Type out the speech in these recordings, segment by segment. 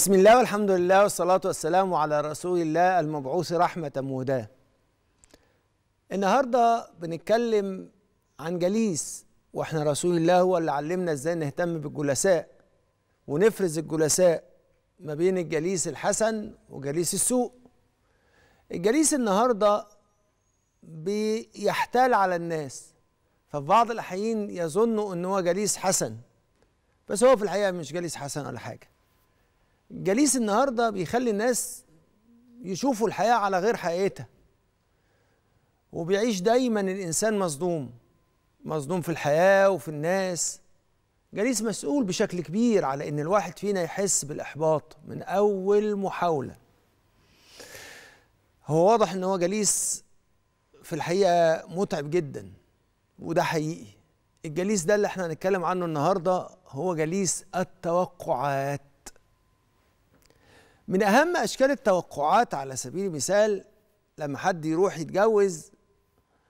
بسم الله والحمد لله والصلاة والسلام على رسول الله المبعوث رحمة مهداة النهاردة بنتكلم عن جليس واحنا رسول الله هو اللي علمنا ازاي نهتم بالجلساء ونفرز الجلساء ما بين الجليس الحسن وجليس السوء الجليس النهاردة بيحتال على الناس ففي بعض الأحيان يظنوا ان هو جليس حسن بس هو في الحقيقة مش جليس حسن ولا حاجة جليس النهارده بيخلي الناس يشوفوا الحياه على غير حقيقتها وبيعيش دايما الانسان مصدوم مصدوم في الحياه وفي الناس جليس مسؤول بشكل كبير على ان الواحد فينا يحس بالاحباط من اول محاوله هو واضح ان هو جليس في الحقيقه متعب جدا وده حقيقي الجليس ده اللي احنا هنتكلم عنه النهارده هو جليس التوقعات من أهم أشكال التوقعات على سبيل المثال لما حد يروح يتجوز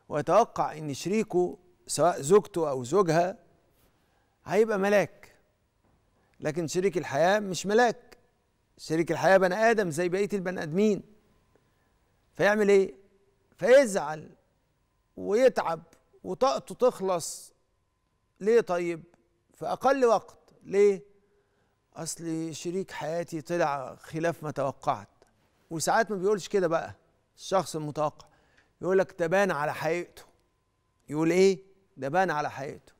ويتوقع إن شريكه سواء زوجته أو زوجها هيبقى ملاك لكن شريك الحياة مش ملاك شريك الحياة بني آدم زي بقية البني آدمين فيعمل إيه؟ فيزعل ويتعب وطاقته تخلص ليه طيب؟ في أقل وقت ليه؟ اصل شريك حياتي طلع خلاف ما توقعت وساعات ما بيقولش كده بقى الشخص المتوقع يقول لك ده بان على حقيقته يقول ايه ده بان على حقيقته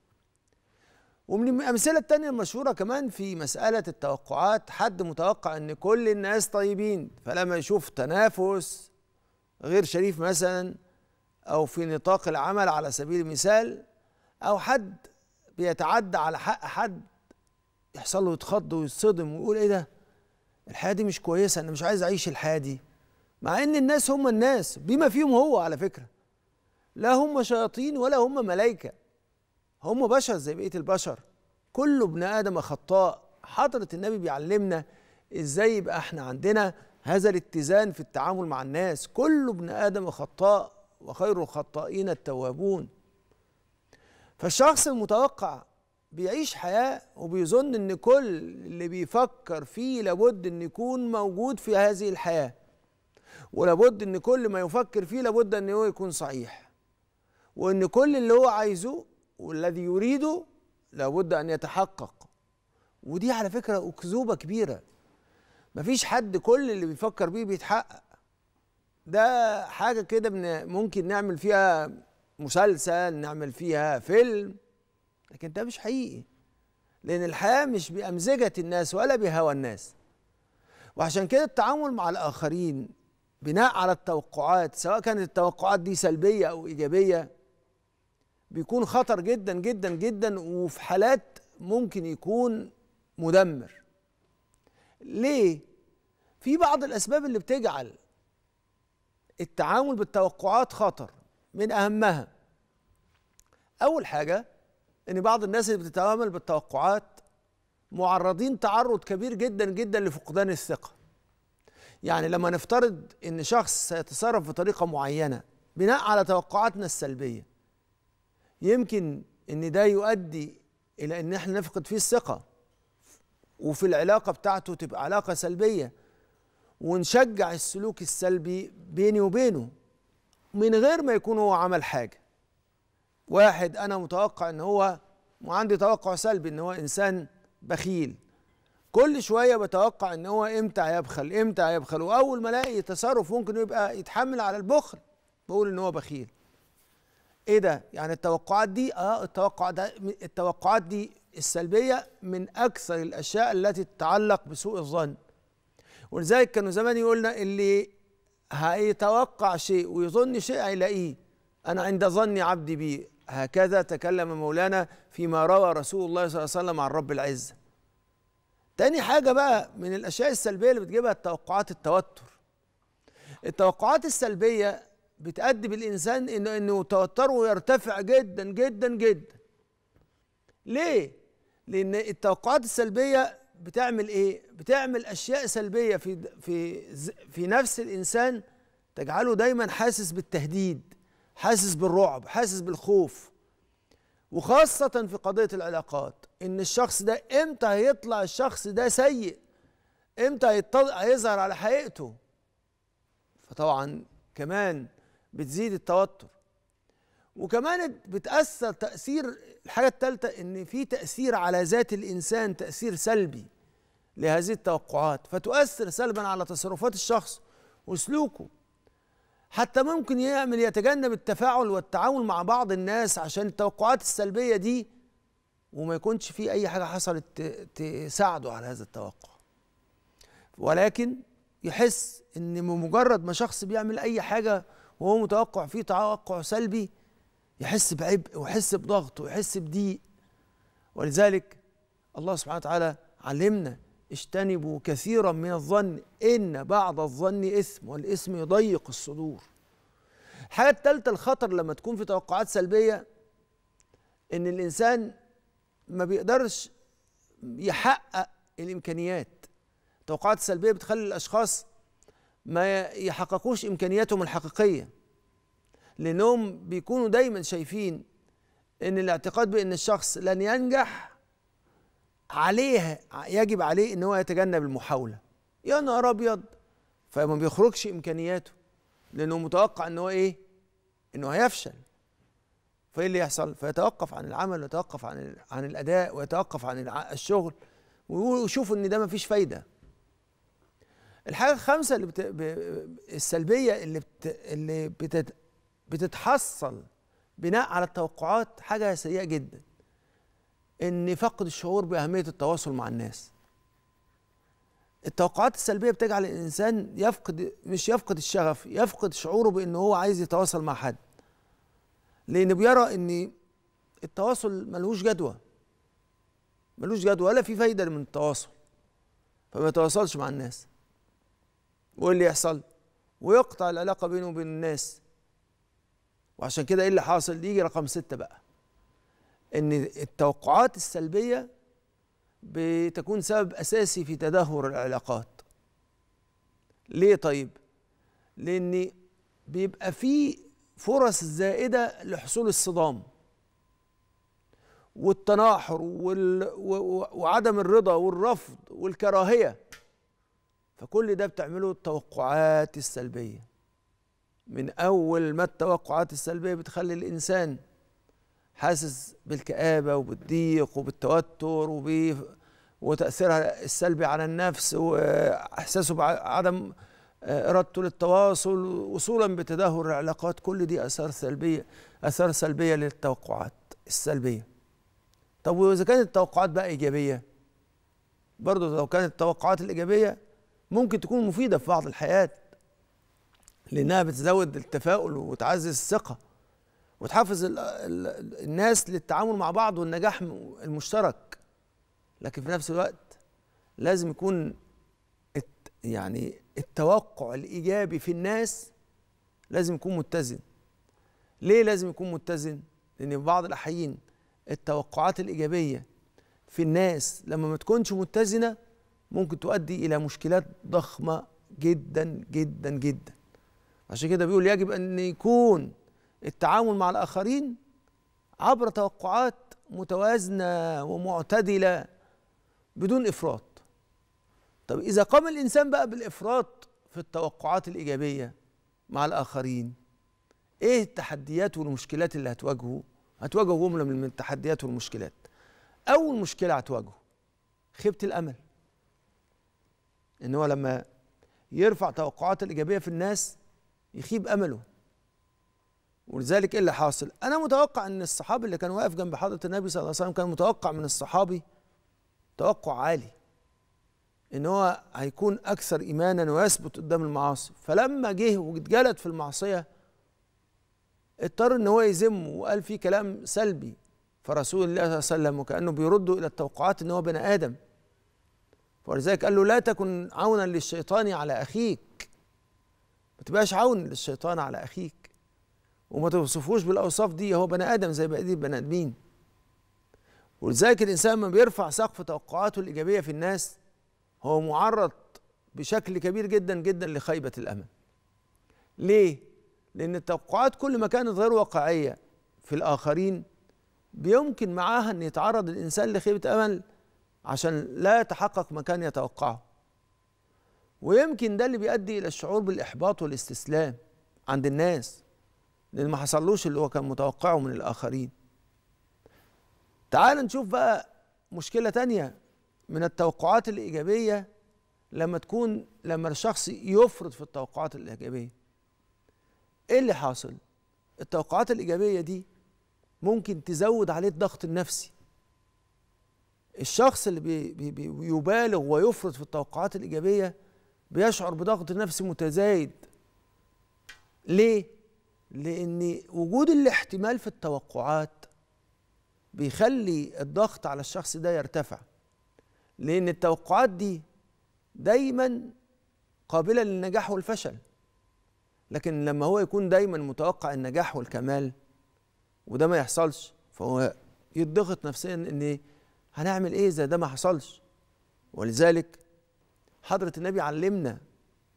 ومن الامثله التانية المشهوره كمان في مساله التوقعات حد متوقع ان كل الناس طيبين فلما يشوف تنافس غير شريف مثلا او في نطاق العمل على سبيل المثال او حد بيتعدى على حق حد يحصل له يتخض ويتصدم ويقول ايه ده الحياه دي مش كويسه انا مش عايز اعيش الحياه دي مع ان الناس هم الناس بما فيهم هو على فكره لا هم شياطين ولا هم ملائكه هم بشر زي بقيه البشر كل ابن ادم خطاء حضره النبي بيعلمنا ازاي يبقى احنا عندنا هذا الاتزان في التعامل مع الناس كل ابن ادم خطاء وخير الخطائين التوابون فالشخص المتوقع بيعيش حياة وبيظن ان كل اللي بيفكر فيه لابد ان يكون موجود في هذه الحياة ولابد ان كل ما يفكر فيه لابد ان هو يكون صحيح وان كل اللي هو عايزه والذي يريده لابد ان يتحقق ودي على فكرة أكذوبة كبيرة مفيش حد كل اللي بيفكر بيه بيتحقق ده حاجة كده ممكن نعمل فيها مسلسل نعمل فيها فيلم لكن ده مش حقيقي لأن الحياة مش بأمزجة الناس ولا بهوى الناس وعشان كده التعامل مع الآخرين بناء على التوقعات سواء كانت التوقعات دي سلبية أو إيجابية بيكون خطر جدا جدا جدا وفي حالات ممكن يكون مدمر ليه في بعض الاسباب اللي بتجعل التعامل بالتوقعات خطر من اهمها اول حاجه ان بعض الناس اللي بتتعامل بالتوقعات معرضين تعرض كبير جدا جدا لفقدان الثقه يعني لما نفترض ان شخص سيتصرف بطريقه معينه بناء على توقعاتنا السلبيه يمكن ان ده يؤدي الى ان احنا نفقد فيه الثقه وفي العلاقه بتاعته تبقى علاقه سلبيه ونشجع السلوك السلبي بيني وبينه من غير ما يكون هو عمل حاجه واحد انا متوقع ان هو وعندي توقع سلبي ان هو انسان بخيل كل شويه بتوقع ان هو امتى هيبخل امتى هيبخل واول ما الاقي تصرف ممكن يبقى يتحمل على البخل بقول ان هو بخيل ايه ده يعني التوقعات دي اه التوقع ده التوقعات دي السلبيه من اكثر الاشياء التي تتعلق بسوء الظن ولذلك كانوا زمان يقولنا اللي هيتوقع شيء ويظن شيء هيلاقيه انا عند ظني عبدي بيه هكذا تكلم مولانا فيما روى رسول الله صلى الله عليه وسلم عن رب العزة تاني حاجة بقى من الأشياء السلبية اللي بتجيبها التوقعات التوتر التوقعات السلبية بتأدي بالإنسان إنه إنه توتره يرتفع جدا جدا جدا ليه؟ لأن التوقعات السلبية بتعمل إيه؟ بتعمل أشياء سلبية في في في نفس الإنسان تجعله دايما حاسس بالتهديد حاسس بالرعب حاسس بالخوف وخاصة في قضية العلاقات إن الشخص ده إمتى هيطلع الشخص ده سيء إمتى هيظهر على حقيقته فطبعا كمان بتزيد التوتر وكمان بتأثر تأثير الحاجة الثالثة إن في تأثير على ذات الإنسان تأثير سلبي لهذه التوقعات فتؤثر سلبا على تصرفات الشخص وسلوكه حتى ممكن يعمل يتجنب التفاعل والتعامل مع بعض الناس عشان التوقعات السلبيه دي وما يكونش في اي حاجه حصلت تساعده على هذا التوقع ولكن يحس ان بمجرد ما شخص بيعمل اي حاجه وهو متوقع فيه توقع سلبي يحس بعبء ويحس بضغط ويحس بضيق ولذلك الله سبحانه وتعالى علمنا اجتنبوا كثيرا من الظن إن بعض الظن إثم والإثم يضيق الصدور الحاجة الثالثة الخطر لما تكون في توقعات سلبية إن الإنسان ما بيقدرش يحقق الإمكانيات التوقعات السلبية بتخلي الأشخاص ما يحققوش إمكانياتهم الحقيقية لأنهم بيكونوا دايما شايفين إن الاعتقاد بأن الشخص لن ينجح عليه يجب عليه ان هو يتجنب المحاوله يا نهار ابيض فما بيخرجش امكانياته لانه متوقع ان هو ايه انه هيفشل فايه اللي يحصل فيتوقف عن العمل ويتوقف عن عن الاداء ويتوقف عن الشغل ويشوف ان ده ما فيش فايده الحاجه الخامسه اللي بت... ب... السلبيه اللي بت... اللي بتت... بتتحصل بناء على التوقعات حاجه سيئه جدا ان فقد الشعور باهميه التواصل مع الناس التوقعات السلبيه بتجعل الانسان يفقد مش يفقد الشغف يفقد شعوره بان هو عايز يتواصل مع حد لان بيرى ان التواصل ملهوش جدوى ملوش جدوى ولا في فايده من التواصل فما يتواصلش مع الناس وايه اللي يحصل ويقطع العلاقه بينه وبين الناس وعشان كده ايه اللي حاصل يجي رقم ستة بقى ان التوقعات السلبيه بتكون سبب اساسي في تدهور العلاقات ليه طيب لان بيبقى في فرص زائده لحصول الصدام والتناحر وال... وعدم الرضا والرفض والكراهيه فكل ده بتعمله التوقعات السلبيه من اول ما التوقعات السلبيه بتخلي الانسان حاسس بالكآبة وبالضيق وبالتوتر وب... وتأثيرها السلبي على النفس وإحساسه بعدم آه، إرادته للتواصل وصولا بتدهور العلاقات كل دي آثار سلبية آثار سلبية للتوقعات السلبية طب وإذا كانت التوقعات بقى إيجابية برضه لو كانت التوقعات الإيجابية ممكن تكون مفيدة في بعض الحياة لأنها بتزود التفاؤل وتعزز الثقة وتحفز الناس للتعامل مع بعض والنجاح المشترك لكن في نفس الوقت لازم يكون الت يعني التوقع الايجابي في الناس لازم يكون متزن ليه لازم يكون متزن لان في بعض الاحيان التوقعات الايجابيه في الناس لما ما تكونش متزنه ممكن تؤدي الى مشكلات ضخمه جدا جدا جدا عشان كده بيقول يجب ان يكون التعامل مع الآخرين عبر توقعات متوازنة ومعتدلة بدون إفراط طب إذا قام الإنسان بقى بالإفراط في التوقعات الإيجابية مع الآخرين إيه التحديات والمشكلات اللي هتواجهه هتواجهه جملة من التحديات والمشكلات أول مشكلة هتواجهه خيبة الأمل إن هو لما يرفع توقعات الإيجابية في الناس يخيب أمله ولذلك ايه اللي حاصل؟ انا متوقع ان الصحابي اللي كان واقف جنب حضره النبي صلى الله عليه وسلم كان متوقع من الصحابي توقع عالي ان هو هيكون اكثر ايمانا ويثبت قدام المعاصي فلما جه واتجلد في المعصيه اضطر ان هو يذمه وقال فيه كلام سلبي فرسول الله صلى الله عليه وسلم وكانه بيرده الى التوقعات ان هو بني ادم ولذلك قال له لا تكن عونا للشيطان على اخيك ما تبقاش عون للشيطان على اخيك وما توصفوش بالاوصاف دي هو بني ادم زي بقيه البني ادمين ولذلك الانسان لما بيرفع سقف توقعاته الايجابيه في الناس هو معرض بشكل كبير جدا جدا لخيبه الامل ليه لان التوقعات كل ما كانت غير واقعيه في الاخرين بيمكن معاها ان يتعرض الانسان لخيبه امل عشان لا يتحقق ما كان يتوقعه ويمكن ده اللي بيؤدي الى الشعور بالاحباط والاستسلام عند الناس لان ما حصلوش اللي هو كان متوقعه من الاخرين تعال نشوف بقى مشكله تانية من التوقعات الايجابيه لما تكون لما الشخص يفرط في التوقعات الايجابيه ايه اللي حاصل التوقعات الايجابيه دي ممكن تزود عليه الضغط النفسي الشخص اللي بي بي يبالغ ويفرط في التوقعات الايجابيه بيشعر بضغط نفسي متزايد ليه لان وجود الاحتمال في التوقعات بيخلي الضغط على الشخص ده يرتفع لان التوقعات دي دايما قابله للنجاح والفشل لكن لما هو يكون دايما متوقع النجاح والكمال وده ما يحصلش فهو يضغط نفسيا ان هنعمل ايه اذا ده ما حصلش ولذلك حضره النبي علمنا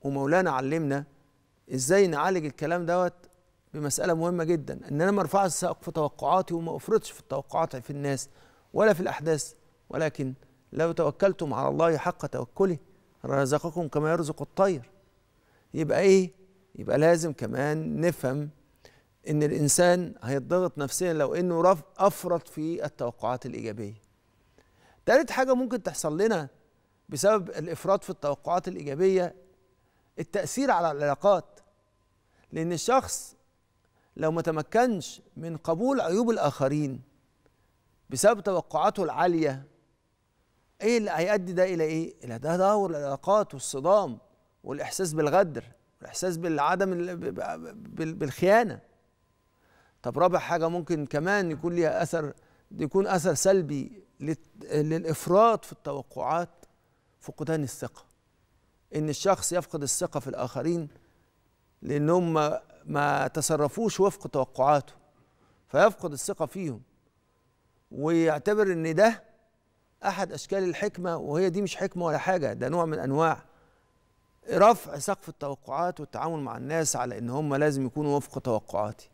ومولانا علمنا ازاي نعالج الكلام دوت بمساله مهمه جدا ان انا ما ارفعش سقف توقعاتي وما افرطش في التوقعات في الناس ولا في الاحداث ولكن لو توكلتم على الله حق توكله رزقكم كما يرزق الطير يبقى ايه يبقى لازم كمان نفهم ان الانسان هيتضغط نفسيا لو انه افرط في التوقعات الايجابيه تالت حاجه ممكن تحصل لنا بسبب الافراط في التوقعات الايجابيه التاثير على العلاقات لان الشخص لو ما تمكنش من قبول عيوب الآخرين بسبب توقعاته العالية ايه اللي هيؤدي ده الى ايه؟ الى تدهور العلاقات والصدام والاحساس بالغدر والاحساس بالعدم بالخيانه. طب رابع حاجه ممكن كمان يكون ليها اثر يكون اثر سلبي للافراط في التوقعات فقدان الثقه. ان الشخص يفقد الثقه في الاخرين لان هم ما تصرفوش وفق توقعاته فيفقد الثقة فيهم ويعتبر ان ده احد اشكال الحكمة وهي دي مش حكمة ولا حاجة ده نوع من انواع رفع سقف التوقعات والتعامل مع الناس على ان هم لازم يكونوا وفق توقعاتي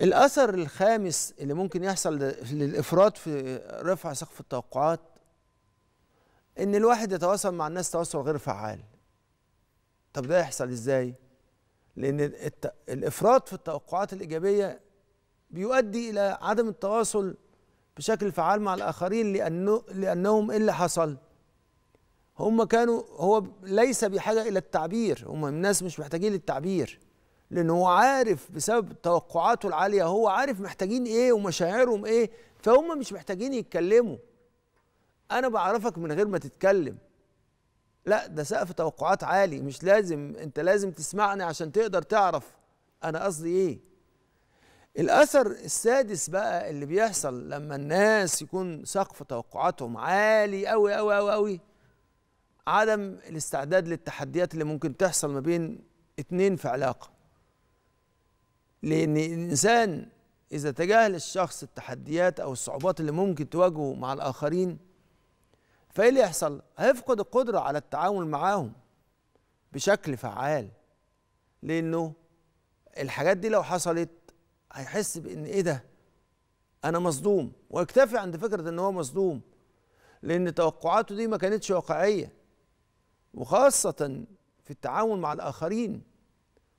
الاثر الخامس اللي ممكن يحصل للافراط في رفع سقف التوقعات ان الواحد يتواصل مع الناس تواصل غير فعال طب ده يحصل ازاي لأن الإفراط في التوقعات الإيجابية بيؤدي إلى عدم التواصل بشكل فعال مع الآخرين لأنه لأنهم إيه اللي حصل؟ هم كانوا هو ليس بحاجة إلى التعبير هم الناس مش محتاجين للتعبير لأنه هو عارف بسبب توقعاته العالية هو عارف محتاجين إيه ومشاعرهم إيه فهم مش محتاجين يتكلموا أنا بعرفك من غير ما تتكلم لا ده سقف توقعات عالي مش لازم انت لازم تسمعني عشان تقدر تعرف انا قصدي ايه الاثر السادس بقى اللي بيحصل لما الناس يكون سقف توقعاتهم عالي قوي قوي قوي قوي عدم الاستعداد للتحديات اللي ممكن تحصل ما بين اتنين في علاقه لان الانسان اذا تجاهل الشخص التحديات او الصعوبات اللي ممكن تواجهه مع الاخرين فايه اللي يحصل؟ هيفقد القدره على التعامل معاهم بشكل فعال لانه الحاجات دي لو حصلت هيحس بان ايه ده؟ انا مصدوم ويكتفي عند فكره ان هو مصدوم لان توقعاته دي ما كانتش واقعيه وخاصه في التعامل مع الاخرين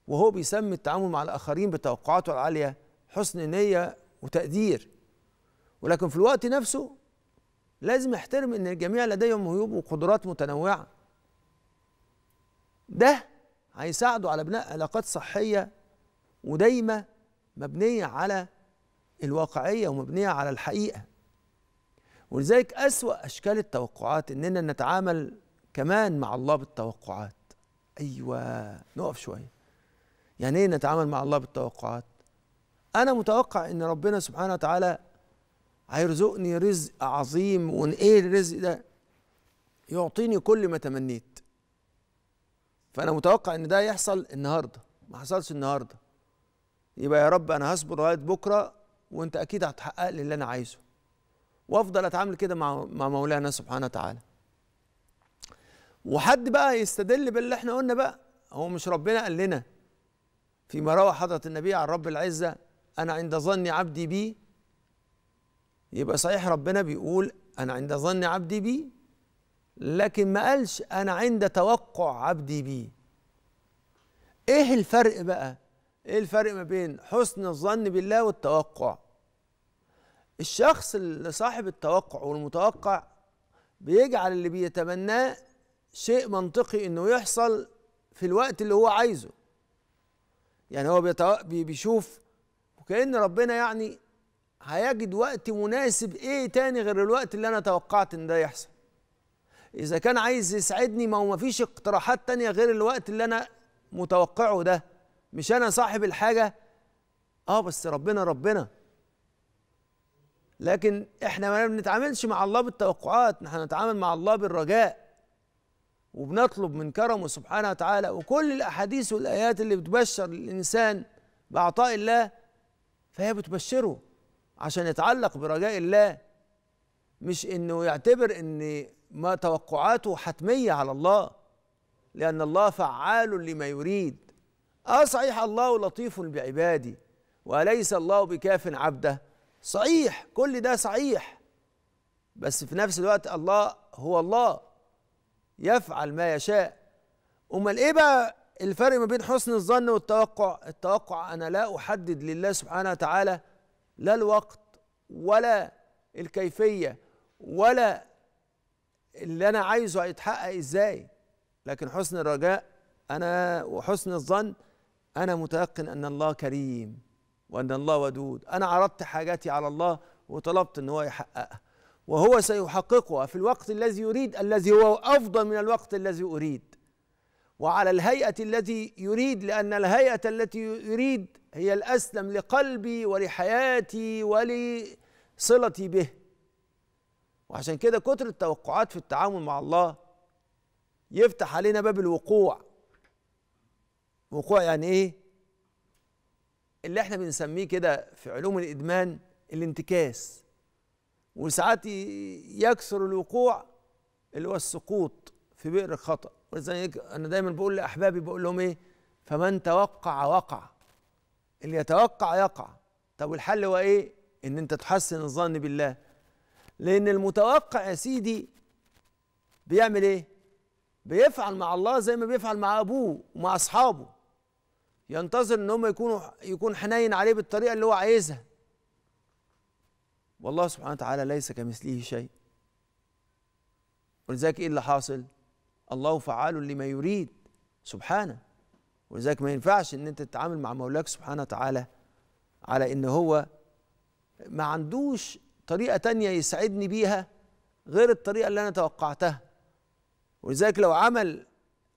وهو بيسمي التعامل مع الاخرين بتوقعاته العاليه حسن نيه وتقدير ولكن في الوقت نفسه لازم يحترم ان الجميع لديهم هيوب وقدرات متنوعه ده هيساعده على بناء علاقات صحيه ودايمه مبنيه على الواقعيه ومبنيه على الحقيقه ولذلك اسوا اشكال التوقعات اننا نتعامل كمان مع الله بالتوقعات ايوه نقف شويه يعني ايه نتعامل مع الله بالتوقعات انا متوقع ان ربنا سبحانه وتعالى هيرزقني رزق عظيم وايه الرزق ده يعطيني كل ما تمنيت فانا متوقع ان ده يحصل النهارده ما حصلش النهارده يبقى يا رب انا هصبر لغايه بكره وانت اكيد هتحقق لي اللي انا عايزه وافضل اتعامل كده مع مع مولانا سبحانه وتعالى وحد بقى يستدل باللي احنا قلنا بقى هو مش ربنا قال لنا فيما روى حضره النبي عن رب العزه انا عند ظن عبدي بي يبقى صحيح ربنا بيقول أنا عند ظن عبدي بي لكن ما قالش أنا عند توقع عبدي بي إيه الفرق بقى؟ إيه الفرق ما بين حسن الظن بالله والتوقع؟ الشخص اللي صاحب التوقع والمتوقع بيجعل اللي بيتمناه شيء منطقي انه يحصل في الوقت اللي هو عايزه يعني هو بيشوف وكأن ربنا يعني هيجد وقت مناسب ايه تاني غير الوقت اللي انا توقعت ان ده يحصل اذا كان عايز يسعدني ما هو مفيش اقتراحات تانية غير الوقت اللي انا متوقعه ده مش انا صاحب الحاجه اه بس ربنا ربنا لكن احنا ما بنتعاملش مع الله بالتوقعات نحن نتعامل مع الله بالرجاء وبنطلب من كرمه سبحانه وتعالى وكل الاحاديث والايات اللي بتبشر الانسان بعطاء الله فهي بتبشره عشان يتعلق برجاء الله مش انه يعتبر ان ما توقعاته حتميه على الله لان الله فعال لما يريد اصحيح آه، الله لطيف بعبادي وليس الله بكاف عبده صحيح كل ده صحيح بس في نفس الوقت الله هو الله يفعل ما يشاء امال ايه بقى الفرق ما بين حسن الظن والتوقع التوقع انا لا احدد لله سبحانه وتعالى لا الوقت ولا الكيفيه ولا اللي انا عايزه هيتحقق ازاي لكن حسن الرجاء انا وحسن الظن انا متيقن ان الله كريم وان الله ودود انا عرضت حاجاتي على الله وطلبت ان هو يحققها وهو سيحققها في الوقت الذي يريد الذي هو افضل من الوقت الذي اريد وعلى الهيئة التي يريد لأن الهيئة التي يريد هي الأسلم لقلبي ولحياتي ولصلتي به وعشان كده كتر التوقعات في التعامل مع الله يفتح علينا باب الوقوع وقوع يعني ايه اللي احنا بنسميه كده في علوم الادمان الانتكاس وساعات يكثر الوقوع اللي هو السقوط في بئر الخطأ ولذلك انا دايما بقول لاحبابي بقول لهم ايه فمن توقع وقع اللي يتوقع يقع طب والحل هو ايه ان انت تحسن الظن بالله لان المتوقع يا سيدي بيعمل ايه بيفعل مع الله زي ما بيفعل مع ابوه ومع اصحابه ينتظر ان هم يكونوا يكون حنين عليه بالطريقه اللي هو عايزها والله سبحانه وتعالى ليس كمثله شيء ولذلك ايه اللي حاصل الله فعال لما يريد سبحانه ولذلك ما ينفعش ان انت تتعامل مع مولاك سبحانه وتعالى على ان هو ما عندوش طريقه تانية يسعدني بيها غير الطريقه اللي انا توقعتها ولذلك لو عمل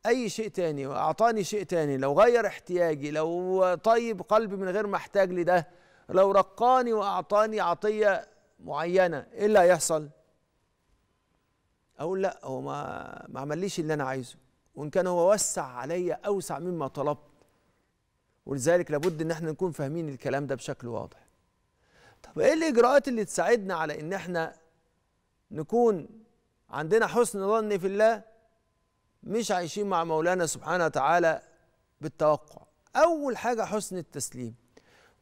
اي شيء تاني واعطاني شيء تاني لو غير احتياجي لو طيب قلبي من غير ما احتاج لده لو رقاني واعطاني عطيه معينه ايه اللي هيحصل اقول لا هو ما ما عمليش اللي انا عايزه وان كان هو وسع عليا اوسع مما طلبت ولذلك لابد ان احنا نكون فاهمين الكلام ده بشكل واضح طب ايه الاجراءات اللي تساعدنا على ان احنا نكون عندنا حسن ظن في الله مش عايشين مع مولانا سبحانه وتعالى بالتوقع اول حاجه حسن التسليم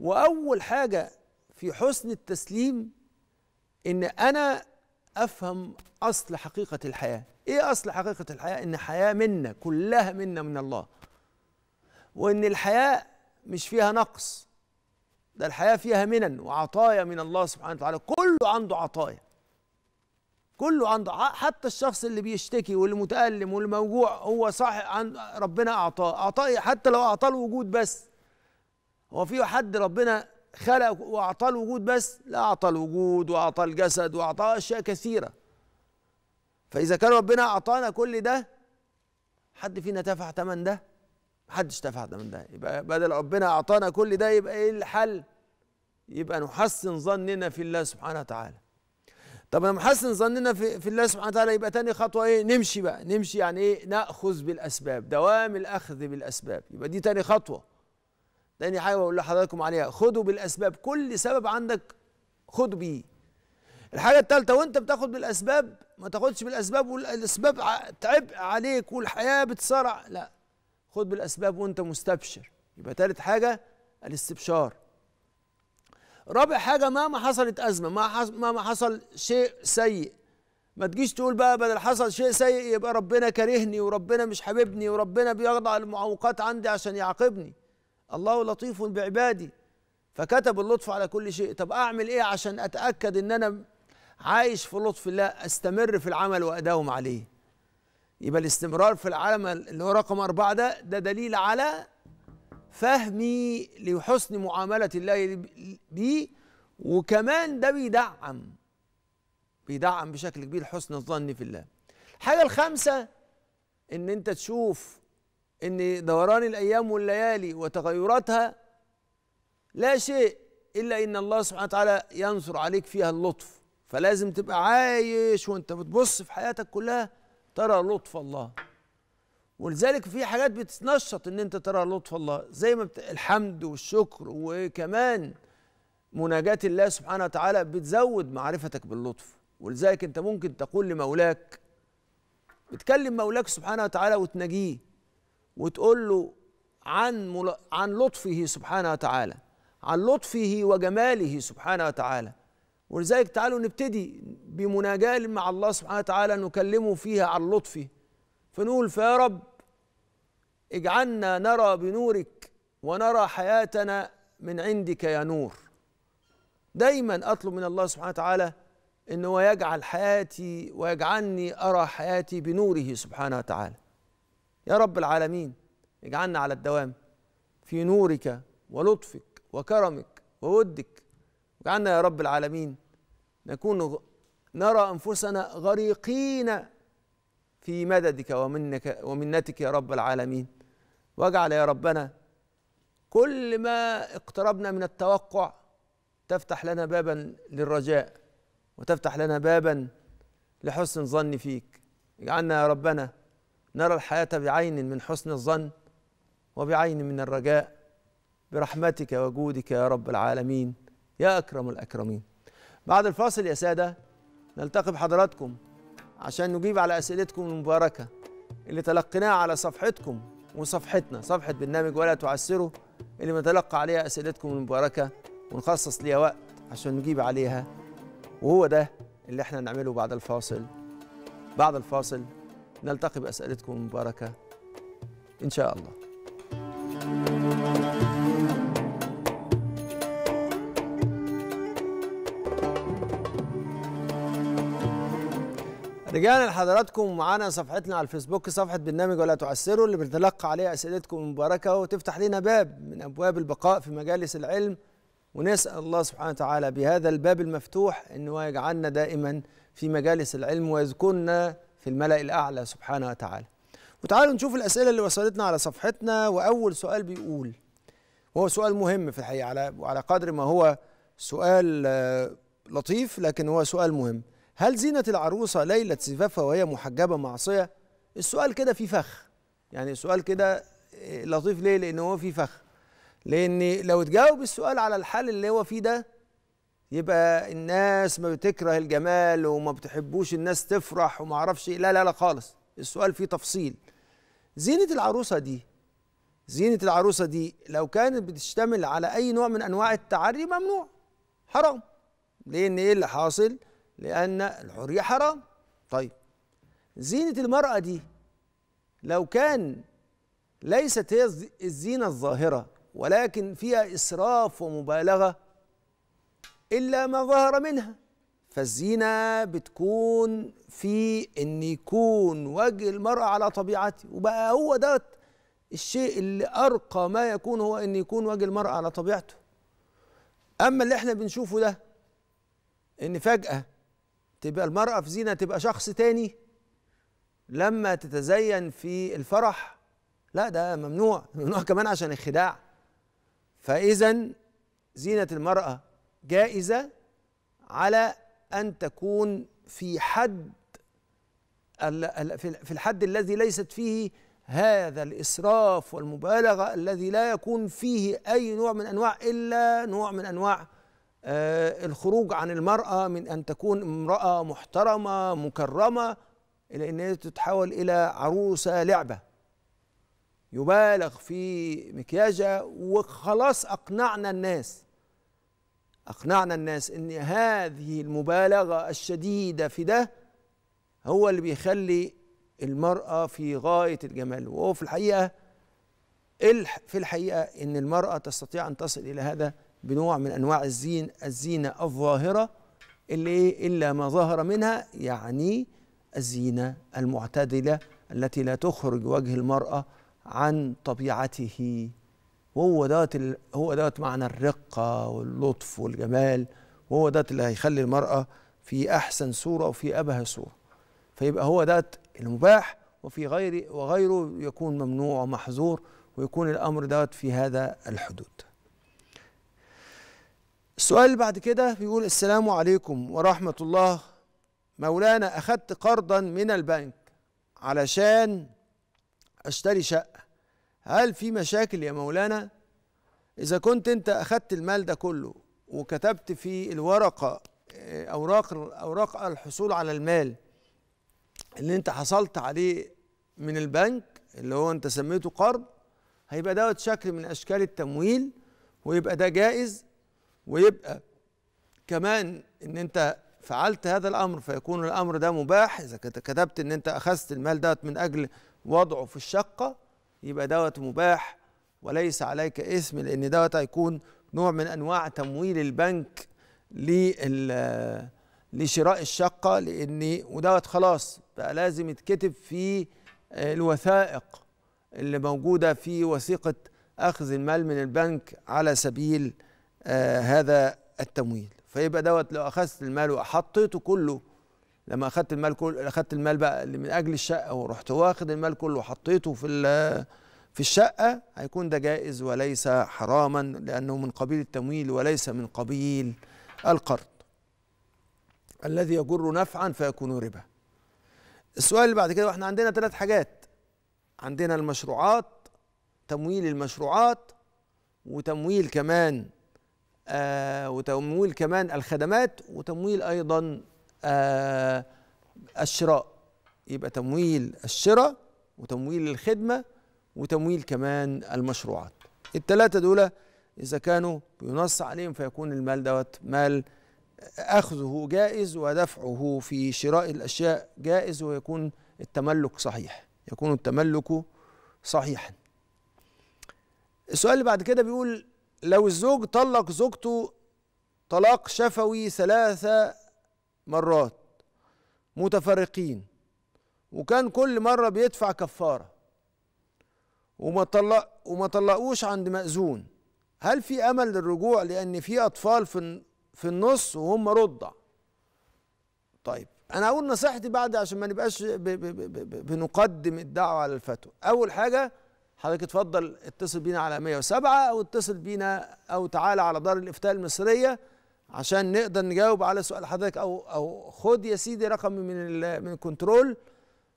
واول حاجه في حسن التسليم ان انا افهم اصل حقيقه الحياه ايه اصل حقيقه الحياه ان حياه منا كلها منا من الله وان الحياه مش فيها نقص ده الحياه فيها منن وعطايا من الله سبحانه وتعالى كله عنده عطايا كله عنده حتى الشخص اللي بيشتكي واللي متألم واللي موجوع هو صح عن ربنا أعطاه أعطاه إيه؟ حتى لو أعطاه الوجود بس هو في حد ربنا خلق وأعطاه الوجود بس لا أعطاه الوجود وأعطاه الجسد وأعطاه أشياء كثيرة فإذا كان ربنا أعطانا كل ده حد فينا دفع ثمن ده محدش دفع ثمن ده يبقى بدل ربنا أعطانا كل ده يبقى إيه الحل يبقى نحسن ظننا في الله سبحانه وتعالى طب لما نحسن ظننا في, في الله سبحانه وتعالى يبقى تاني خطوة إيه نمشي بقى نمشي يعني إيه نأخذ بالأسباب دوام الأخذ بالأسباب يبقى دي تاني خطوة لاني حاجه بقول لحضراتكم عليها خدوا بالاسباب كل سبب عندك خد بيه الحاجه الثالثه وانت بتاخد بالاسباب ما تاخدش بالاسباب والاسباب تعب عليك والحياه بتصارع لا خد بالاسباب وانت مستبشر يبقى ثالث حاجه الاستبشار رابع حاجه مهما حصلت ازمه مهما حصل شيء سيء ما تجيش تقول بقى بدل حصل شيء سيء يبقى ربنا كرهني وربنا مش حاببني وربنا بيضع المعوقات عندي عشان يعاقبني الله لطيف بعبادي فكتب اللطف على كل شيء طب اعمل ايه عشان اتاكد ان انا عايش في لطف الله استمر في العمل واداوم عليه يبقى الاستمرار في العمل اللي هو رقم أربعة ده ده دليل على فهمي لحسن معاملة الله بي وكمان ده بيدعم بيدعم بشكل كبير حسن الظن في الله الحاجة الخامسة ان انت تشوف ان دوران الايام والليالي وتغيراتها لا شيء الا ان الله سبحانه وتعالى ينصر عليك فيها اللطف فلازم تبقى عايش وانت بتبص في حياتك كلها ترى لطف الله ولذلك في حاجات بتتنشط ان انت ترى لطف الله زي ما بت... الحمد والشكر وكمان مناجاة الله سبحانه وتعالى بتزود معرفتك باللطف ولذلك انت ممكن تقول لمولاك بتكلم مولاك سبحانه وتعالى وتناجيه وتقول له عن عن لطفه سبحانه وتعالى عن لطفه وجماله سبحانه وتعالى ولذلك تعالوا نبتدي بمناجاة مع الله سبحانه وتعالى نكلمه فيها عن لطفه فنقول فيا رب اجعلنا نرى بنورك ونرى حياتنا من عندك يا نور دايما اطلب من الله سبحانه وتعالى ان هو يجعل حياتي ويجعلني ارى حياتي بنوره سبحانه وتعالى يا رب العالمين اجعلنا على الدوام في نورك ولطفك وكرمك وودك اجعلنا يا رب العالمين نكون نرى انفسنا غريقين في مددك ومنك ومنتك يا رب العالمين واجعل يا ربنا كل ما اقتربنا من التوقع تفتح لنا بابا للرجاء وتفتح لنا بابا لحسن ظن فيك اجعلنا يا ربنا نرى الحياة بعين من حسن الظن وبعين من الرجاء برحمتك وجودك يا رب العالمين يا أكرم الأكرمين بعد الفاصل يا سادة نلتقي بحضراتكم عشان نجيب على أسئلتكم المباركة اللي تلقيناها على صفحتكم وصفحتنا صفحة برنامج ولا تعسره اللي بنتلقى عليها أسئلتكم المباركة ونخصص ليها وقت عشان نجيب عليها وهو ده اللي احنا نعمله بعد الفاصل بعد الفاصل نلتقي بأسئلتكم المباركة إن شاء الله رجعنا لحضراتكم معانا صفحتنا على الفيسبوك صفحة برنامج ولا تعسروا اللي بنتلقى عليها أسئلتكم المباركة وتفتح لنا باب من أبواب البقاء في مجالس العلم ونسأل الله سبحانه وتعالى بهذا الباب المفتوح أنه يجعلنا دائما في مجالس العلم ويذكرنا في الملأ الأعلى سبحانه وتعالى وتعالوا نشوف الأسئلة اللي وصلتنا على صفحتنا وأول سؤال بيقول وهو سؤال مهم في الحقيقة على على قدر ما هو سؤال آه، لطيف لكن هو سؤال مهم هل زينة العروسة ليلة زفافها وهي محجبة معصية؟ السؤال كده فيه فخ يعني السؤال كده آه، لطيف ليه؟ لأن هو فيه فخ لأن لو تجاوب السؤال على الحال اللي هو فيه ده يبقى الناس ما بتكره الجمال وما بتحبوش الناس تفرح وما اعرفش إيه. لا لا لا خالص السؤال فيه تفصيل زينة العروسة دي زينة العروسة دي لو كانت بتشتمل على أي نوع من أنواع التعري ممنوع حرام لأن إيه اللي حاصل؟ لأن الحرية حرام طيب زينة المرأة دي لو كان ليست هي الزينة الظاهرة ولكن فيها إسراف ومبالغة إلا ما ظهر منها فالزينة بتكون في أن يكون وجه المرأة على طبيعته وبقى هو ده الشيء اللي أرقى ما يكون هو أن يكون وجه المرأة على طبيعته أما اللي احنا بنشوفه ده أن فجأة تبقى المرأة في زينة تبقى شخص تاني لما تتزين في الفرح لا ده ممنوع ممنوع كمان عشان الخداع فإذا زينة المرأة جائزة على أن تكون في حد في الحد الذي ليست فيه هذا الإسراف والمبالغة الذي لا يكون فيه أي نوع من أنواع إلا نوع من أنواع آه، الخروج عن المرأة من أن تكون امرأة محترمة مكرمة إلى أن تتحول إلى عروسة لعبة يبالغ في مكياجها وخلاص أقنعنا الناس أقنعنا الناس أن هذه المبالغة الشديدة في ده هو اللي بيخلي المرأة في غاية الجمال وهو في الحقيقة إيه في الحقيقة أن المرأة تستطيع أن تصل إلى هذا بنوع من أنواع الزين الزينة الظاهرة اللي إيه، إلا ما ظهر منها يعني الزينة المعتدلة التي لا تخرج وجه المرأة عن طبيعته وهو دوت ال... هو دوت معنى الرقه واللطف والجمال وهو دوت اللي هيخلي المراه في احسن صوره وفي ابهى صوره فيبقى هو دوت المباح وفي غير وغيره يكون ممنوع ومحظور ويكون الامر دوت في هذا الحدود السؤال اللي بعد كده بيقول السلام عليكم ورحمه الله مولانا أخذت قرضا من البنك علشان اشتري شقه هل في مشاكل يا مولانا إذا كنت أنت أخذت المال ده كله وكتبت في الورقة آه، أوراق أوراق الحصول على المال اللي أنت حصلت عليه من البنك اللي هو أنت سميته قرض هيبقى دوت شكل من أشكال التمويل ويبقى ده جائز ويبقى كمان ان انت فعلت هذا الامر فيكون الامر ده مباح اذا كتبت ان انت اخذت المال دوت من اجل وضعه في الشقه يبقى دوت مباح وليس عليك اسم لأن دوت هيكون نوع من أنواع تمويل البنك لل لشراء الشقة لأن ودوت خلاص بقى لازم يتكتب في الوثائق اللي موجودة في وثيقة أخذ المال من البنك على سبيل آه، هذا التمويل فيبقى دوت لو أخذت المال وحطيته كله لما اخدت المال كل اخدت المال بقى اللي من اجل الشقه ورحت واخد المال كله وحطيته في في الشقه هيكون ده جائز وليس حراما لانه من قبيل التمويل وليس من قبيل القرض الذي يجر نفعا فيكون ربا السؤال اللي بعد كده واحنا عندنا ثلاث حاجات عندنا المشروعات تمويل المشروعات وتمويل كمان آه وتمويل كمان الخدمات وتمويل ايضا آه، الشراء يبقى تمويل الشراء وتمويل الخدمة وتمويل كمان المشروعات التلاتة دول إذا كانوا بينص عليهم فيكون المال دوت مال أخذه جائز ودفعه في شراء الأشياء جائز ويكون التملك صحيح يكون التملك صحيحا السؤال اللي بعد كده بيقول لو الزوج طلق زوجته طلاق شفوي ثلاثة مرات متفرقين وكان كل مرة بيدفع كفارة وما طلق وما طلقوش عند مأذون هل في أمل للرجوع لأن في أطفال في في النص وهم رضع طيب أنا أقول نصيحتي بعد عشان ما نبقاش ب ب ب بنقدم الدعوة على الفتوى أول حاجة حضرتك اتفضل اتصل بينا على 107 أو اتصل بينا أو تعالى على دار الإفتاء المصرية عشان نقدر نجاوب على سؤال حضرتك او او خد يا سيدي رقم من من الكنترول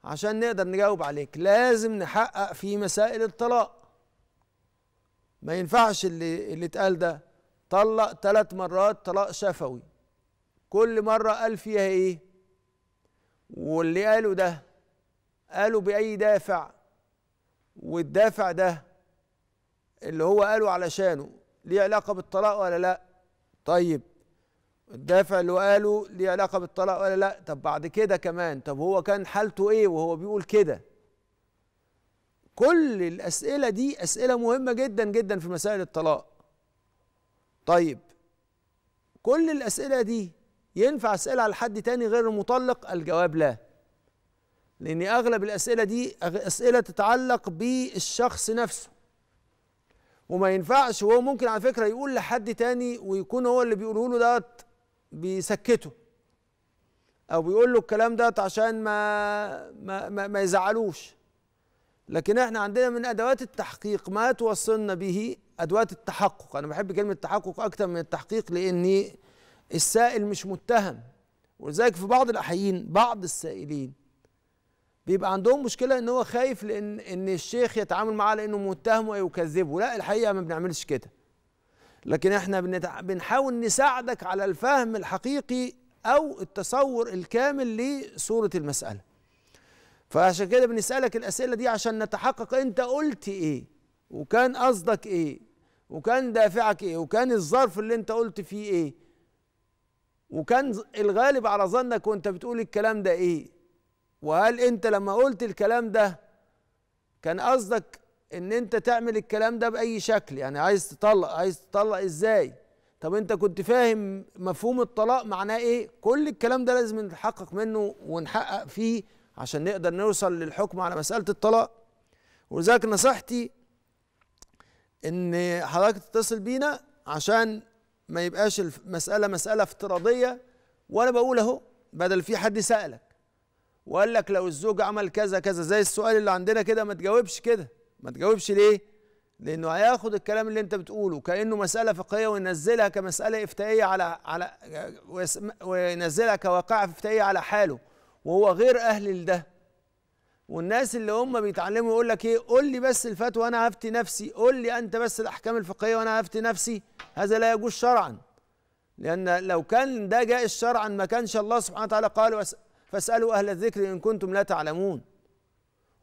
عشان نقدر نجاوب عليك لازم نحقق في مسائل الطلاق ما ينفعش اللي اللي اتقال ده طلق ثلاث مرات طلاق شفوي كل مرة قال فيها ايه واللي قاله ده قاله بأي دافع والدافع ده اللي هو قاله علشانه ليه علاقة بالطلاق ولا لأ طيب الدافع اللي قاله ليه علاقه بالطلاق ولا لا طب بعد كده كمان طب هو كان حالته ايه وهو بيقول كده كل الاسئله دي اسئله مهمه جدا جدا في مسائل الطلاق طيب كل الاسئله دي ينفع اسالها لحد تاني غير المطلق الجواب لا لان اغلب الاسئله دي اسئله تتعلق بالشخص نفسه وما ينفعش وهو ممكن على فكره يقول لحد تاني ويكون هو اللي بيقوله له دوت بيسكته او بيقول له الكلام ده عشان ما ما ما, ما يزعلوش لكن احنا عندنا من ادوات التحقيق ما توصلنا به ادوات التحقق انا بحب كلمه التحقق اكتر من التحقيق لان السائل مش متهم ولذلك في بعض الاحيين بعض السائلين بيبقى عندهم مشكله ان هو خايف لان ان الشيخ يتعامل معاه لانه متهم ويكذبه لا الحقيقه ما بنعملش كده لكن احنا بنحاول نساعدك على الفهم الحقيقي او التصور الكامل لصوره المساله فعشان كده بنسالك الاسئله دي عشان نتحقق انت قلت ايه وكان قصدك ايه وكان دافعك ايه وكان الظرف اللي انت قلت فيه ايه وكان الغالب على ظنك وانت بتقول الكلام ده ايه وهل انت لما قلت الكلام ده كان قصدك ان انت تعمل الكلام ده باي شكل يعني عايز تطلق عايز تطلق ازاي طب انت كنت فاهم مفهوم الطلاق معناه ايه كل الكلام ده لازم نتحقق منه ونحقق فيه عشان نقدر نوصل للحكم على مساله الطلاق ولذلك نصيحتي ان حضرتك تتصل بينا عشان ما يبقاش المساله مساله افتراضيه وانا بقول اهو بدل في حد سالك وقال لك لو الزوج عمل كذا كذا زي السؤال اللي عندنا كده ما تجاوبش كده ما تجاوبش ليه لانه هياخد الكلام اللي انت بتقوله كانه مساله فقهيه وينزلها كمساله افتائيه على على وينزلها كواقعه افتائيه على حاله وهو غير اهل لده والناس اللي هم بيتعلموا يقول لك ايه قول لي بس الفتوى وانا هفتي نفسي قول لي انت بس الاحكام الفقهيه وانا هفتي نفسي هذا لا يجوز شرعا لان لو كان ده جائز شرعا ما كانش الله سبحانه وتعالى قال فاسالوا اهل الذكر ان كنتم لا تعلمون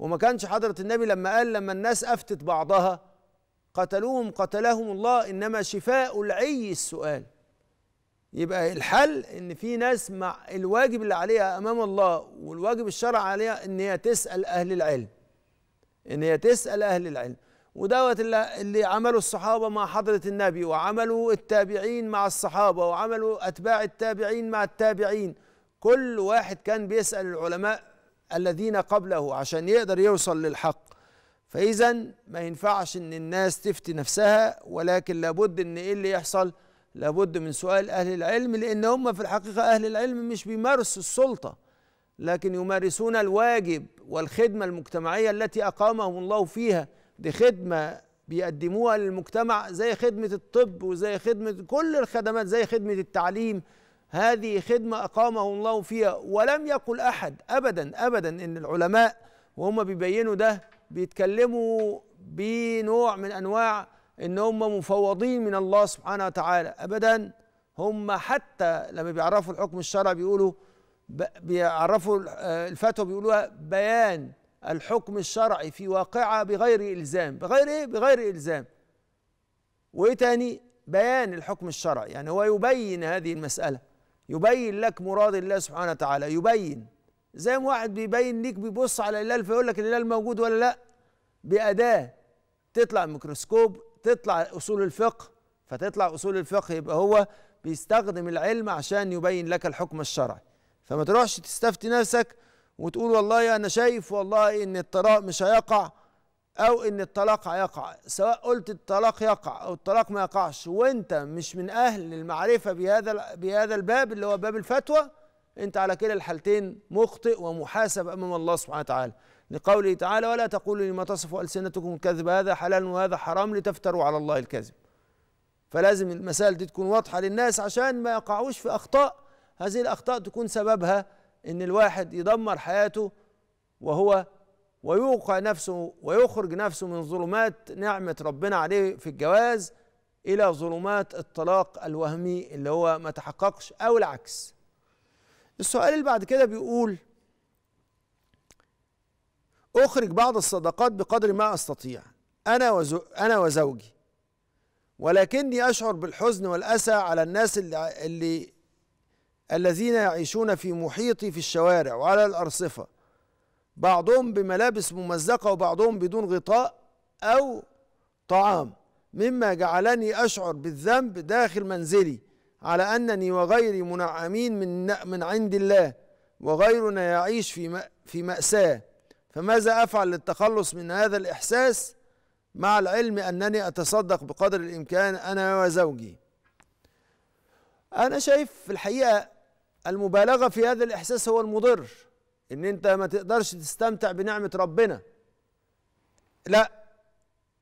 وما كانش حضرة النبي لما قال لما الناس أفتت بعضها قتلوهم قتلهم الله إنما شفاء العي السؤال يبقى الحل إن في ناس مع الواجب اللي عليها أمام الله والواجب الشرع عليها إن هي تسأل أهل العلم إن هي تسأل أهل العلم ودوت اللي عملوا الصحابة مع حضرة النبي وعملوا التابعين مع الصحابة وعملوا أتباع التابعين مع التابعين كل واحد كان بيسأل العلماء الذين قبله عشان يقدر يوصل للحق فاذا ما ينفعش ان الناس تفتي نفسها ولكن لابد ان ايه اللي يحصل لابد من سؤال اهل العلم لان هم في الحقيقه اهل العلم مش بيمارسوا السلطه لكن يمارسون الواجب والخدمه المجتمعيه التي اقامهم الله فيها دي خدمه بيقدموها للمجتمع زي خدمه الطب وزي خدمه كل الخدمات زي خدمه التعليم هذه خدمة أقامه الله فيها ولم يقل أحد أبدا أبدا إن العلماء وهم بيبينوا ده بيتكلموا بنوع من أنواع إن هم مفوضين من الله سبحانه وتعالى أبدا هم حتى لما بيعرفوا الحكم الشرعي بيقولوا بيعرفوا آه، الفتوى بيقولوها بيان الحكم الشرعي في واقعة بغير إلزام بغير إيه؟ بغير إلزام وإيه تاني؟ بيان الحكم الشرعي يعني هو يبين هذه المسألة يبين لك مراد الله سبحانه وتعالى يبين زي ما واحد بيبين ليك بيبص على الهلال فيقول لك الهلال موجود ولا لا بأداة تطلع الميكروسكوب تطلع أصول الفقه فتطلع أصول الفقه يبقى هو بيستخدم العلم عشان يبين لك الحكم الشرعي فما تروحش تستفتي نفسك وتقول والله أنا شايف والله إن الطلاق مش هيقع او ان الطلاق يقع سواء قلت الطلاق يقع او الطلاق ما يقعش وانت مش من اهل المعرفه بهذا بهذا الباب اللي هو باب الفتوى انت على كلا الحالتين مخطئ ومحاسب امام الله سبحانه وتعالى لقوله تعالى ولا تقولوا لما تصفوا السنتكم الكذب هذا حلال وهذا حرام لتفتروا على الله الكذب فلازم المسائل دي تكون واضحه للناس عشان ما يقعوش في اخطاء هذه الاخطاء تكون سببها ان الواحد يدمر حياته وهو ويوقع نفسه ويخرج نفسه من ظلمات نعمة ربنا عليه في الجواز إلى ظلمات الطلاق الوهمي اللي هو ما تحققش أو العكس السؤال اللي بعد كده بيقول أخرج بعض الصدقات بقدر ما أستطيع أنا, وزو أنا وزوجي ولكني أشعر بالحزن والأسى على الناس اللي, اللي الذين يعيشون في محيطي في الشوارع وعلى الأرصفة بعضهم بملابس ممزقة وبعضهم بدون غطاء أو طعام مما جعلني أشعر بالذنب داخل منزلي على أنني وغيري منعمين من من عند الله وغيرنا يعيش في في مأساة فماذا أفعل للتخلص من هذا الإحساس مع العلم أنني أتصدق بقدر الإمكان أنا وزوجي أنا شايف في الحقيقة المبالغة في هذا الإحساس هو المضر ان انت ما تقدرش تستمتع بنعمه ربنا لا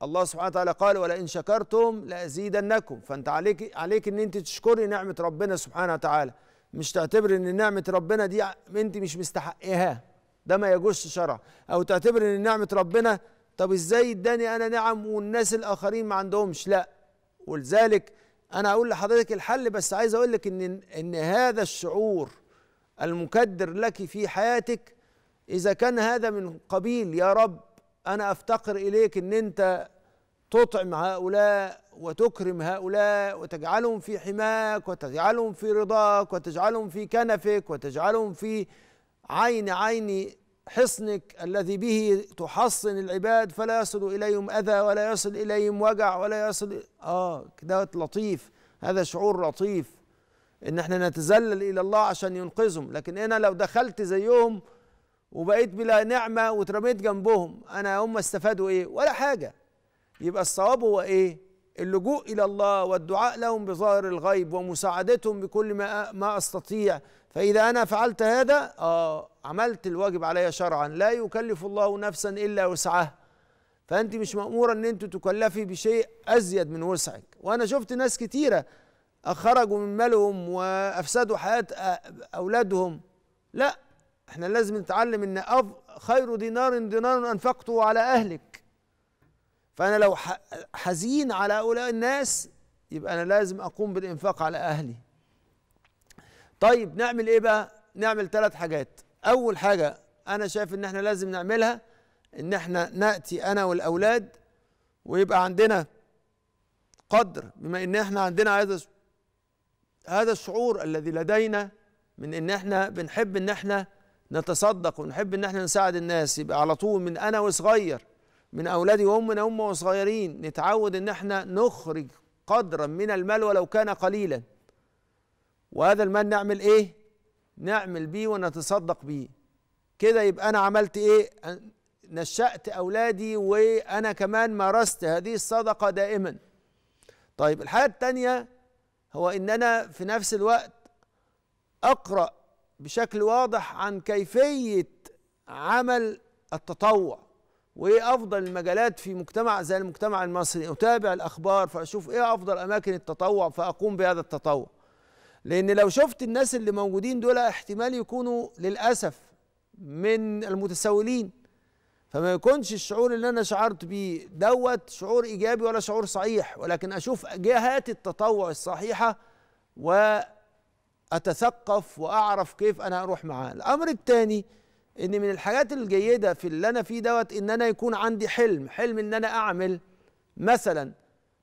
الله سبحانه وتعالى قال ولئن شكرتم لازيدنكم فانت عليك عليك ان انت تشكري نعمه ربنا سبحانه وتعالى مش تعتبر ان نعمه ربنا دي انت مش مستحقها ده ما يجوزش شرع او تعتبر ان نعمه ربنا طب ازاي اداني انا نعم والناس الاخرين ما عندهمش لا ولذلك انا اقول لحضرتك الحل بس عايز اقول لك ان ان هذا الشعور المكدر لك في حياتك إذا كان هذا من قبيل يا رب أنا أفتقر إليك أن أنت تطعم هؤلاء وتكرم هؤلاء وتجعلهم في حماك وتجعلهم في رضاك وتجعلهم في كنفك وتجعلهم في عين عين حصنك الذي به تحصن العباد فلا يصل اليهم اذى ولا يصل اليهم وجع ولا يصل اه دوت لطيف هذا شعور لطيف ان احنا نتذلل الى الله عشان ينقذهم لكن انا لو دخلت زيهم وبقيت بلا نعمه واترميت جنبهم انا هم استفادوا ايه ولا حاجه يبقى الصواب هو ايه اللجوء الى الله والدعاء لهم بظاهر الغيب ومساعدتهم بكل ما ما استطيع فاذا انا فعلت هذا اه عملت الواجب علي شرعا لا يكلف الله نفسا الا وسعها فانت مش ماموره ان انت تكلفي بشيء ازيد من وسعك وانا شفت ناس كتيره خرجوا من مالهم وافسدوا حياه اولادهم لا احنا لازم نتعلم ان أب خير دينار دينار انفقته على اهلك فانا لو حزين على هؤلاء الناس يبقى انا لازم اقوم بالانفاق على اهلي طيب نعمل ايه بقى نعمل ثلاث حاجات اول حاجه انا شايف ان احنا لازم نعملها ان احنا ناتي انا والاولاد ويبقى عندنا قدر بما ان احنا عندنا عايز هذا الشعور الذي لدينا من ان احنا بنحب ان احنا نتصدق ونحب ان احنا نساعد الناس يبقى على طول من انا وصغير من اولادي وامنا هم وصغيرين نتعود ان احنا نخرج قدرا من المال ولو كان قليلا وهذا المال نعمل ايه نعمل بيه ونتصدق بيه كده يبقى انا عملت ايه نشأت اولادي وانا كمان مارست هذه الصدقه دائما طيب الحاجه الثانيه هو ان انا في نفس الوقت اقرا بشكل واضح عن كيفيه عمل التطوع وايه افضل المجالات في مجتمع زي المجتمع المصري اتابع الاخبار فاشوف ايه افضل اماكن التطوع فاقوم بهذا التطوع لان لو شفت الناس اللي موجودين دول احتمال يكونوا للاسف من المتسولين فما يكونش الشعور اللي انا شعرت بيه دوت شعور ايجابي ولا شعور صحيح ولكن اشوف جهات التطوع الصحيحه واتثقف واعرف كيف انا اروح معاه الامر الثاني ان من الحاجات الجيده في اللي انا فيه دوت ان انا يكون عندي حلم حلم ان انا اعمل مثلا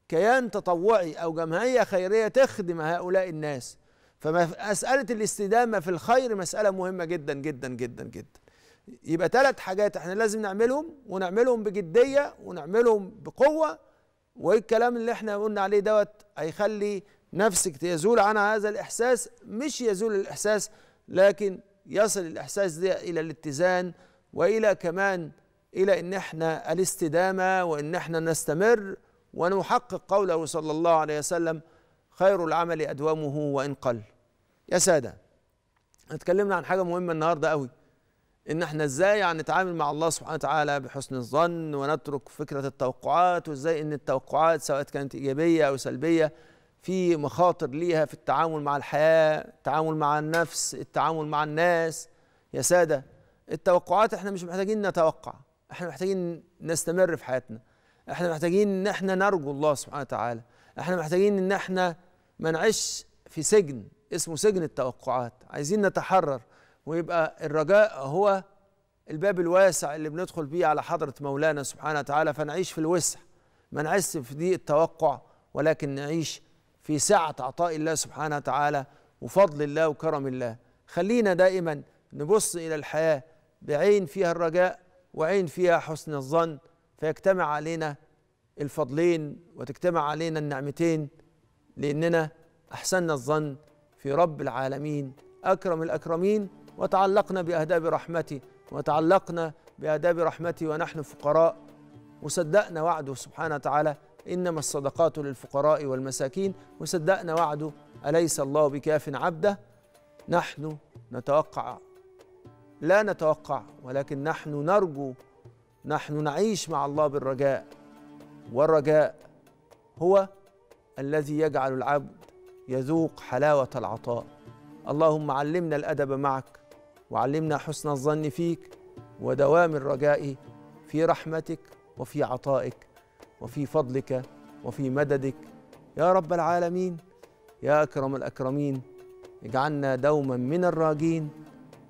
كيان تطوعي او جمعيه خيريه تخدم هؤلاء الناس فمساله الاستدامه في الخير مساله مهمه جدا جدا جدا جدا يبقى ثلاث حاجات احنا لازم نعملهم ونعملهم بجديه ونعملهم بقوه وايه الكلام اللي احنا قلنا عليه دوت هيخلي نفسك يزول عنها هذا الاحساس مش يزول الاحساس لكن يصل الاحساس ده الى الاتزان والى كمان الى ان احنا الاستدامه وان احنا نستمر ونحقق قوله صلى الله عليه وسلم خير العمل ادومه وان قل. يا ساده اتكلمنا عن حاجه مهمه النهارده قوي ان احنا ازاي يعني نتعامل مع الله سبحانه وتعالى بحسن الظن ونترك فكره التوقعات وازاي ان التوقعات سواء كانت ايجابيه او سلبيه في مخاطر ليها في التعامل مع الحياه، التعامل مع النفس، التعامل مع الناس يا ساده التوقعات احنا مش محتاجين نتوقع، احنا محتاجين نستمر في حياتنا، احنا محتاجين ان احنا نرجو الله سبحانه وتعالى، احنا محتاجين ان احنا ما نعيش في سجن اسمه سجن التوقعات، عايزين نتحرر ويبقى الرجاء هو الباب الواسع اللي بندخل بيه على حضرة مولانا سبحانه وتعالى فنعيش في الوسع ما نعيش في ضيق التوقع ولكن نعيش في سعة عطاء الله سبحانه وتعالى وفضل الله وكرم الله خلينا دائما نبص إلى الحياة بعين فيها الرجاء وعين فيها حسن الظن فيجتمع علينا الفضلين وتجتمع علينا النعمتين لأننا أحسنا الظن في رب العالمين أكرم الأكرمين وتعلقنا بأهداب رحمته وتعلقنا بأهداب رحمته ونحن فقراء وصدقنا وعده سبحانه وتعالى إنما الصدقات للفقراء والمساكين وصدقنا وعده أليس الله بكاف عبده نحن نتوقع لا نتوقع ولكن نحن نرجو نحن نعيش مع الله بالرجاء والرجاء هو الذي يجعل العبد يذوق حلاوة العطاء اللهم علمنا الأدب معك وعلمنا حسن الظن فيك ودوام الرجاء في رحمتك وفي عطائك وفي فضلك وفي مددك يا رب العالمين يا اكرم الاكرمين اجعلنا دوما من الراجين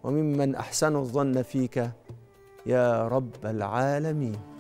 وممن احسنوا الظن فيك يا رب العالمين